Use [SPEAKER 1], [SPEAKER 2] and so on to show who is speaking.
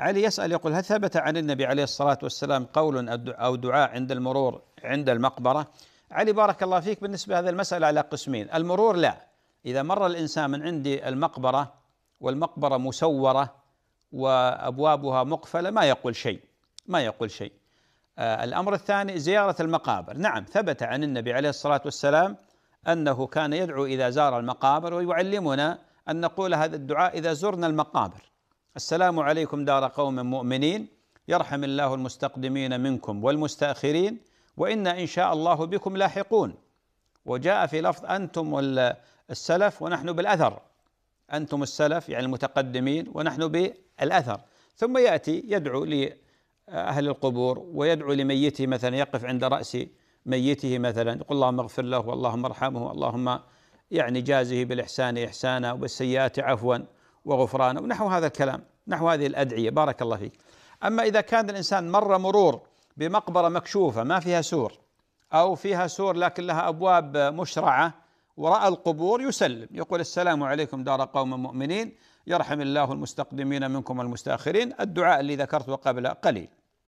[SPEAKER 1] علي يسأل يقول هل ثبت عن النبي عليه الصلاة والسلام قول أو دعاء عند المرور عند المقبرة علي بارك الله فيك بالنسبة هذه المسألة على قسمين المرور لا إذا مر الإنسان من عندي المقبرة والمقبرة مسورة وأبوابها مقفلة ما يقول شيء ما يقول شيء آه، الأمر الثاني زيارة المقابر نعم ثبت عن النبي عليه الصلاة والسلام أنه كان يدعو إذا زار المقابر ويعلمنا أن نقول هذا الدعاء إذا زرنا المقابر السلام عليكم دار قوم مؤمنين يرحم الله المستقدمين منكم والمستأخرين وإنا إن شاء الله بكم لاحقون وجاء في لفظ أنتم السلف ونحن بالأثر أنتم السلف يعني المتقدمين ونحن بالأثر ثم يأتي يدعو لأهل القبور ويدعو لميته مثلا يقف عند رأس ميته مثلا يقول اللهم اغفر له واللهم ارحمه اللهم يعني جازه بالإحسان إحسانا وبالسيئات عفوا وغفرانه ونحو هذا الكلام نحو هذه الأدعية بارك الله فيك أما إذا كان الإنسان مر مرور بمقبرة مكشوفة ما فيها سور أو فيها سور لكن لها أبواب مشرعة ورأى القبور يسلم يقول السلام عليكم دار قوم مؤمنين يرحم الله المستقدمين منكم والمستاخرين الدعاء الذي ذكرته قبل قليل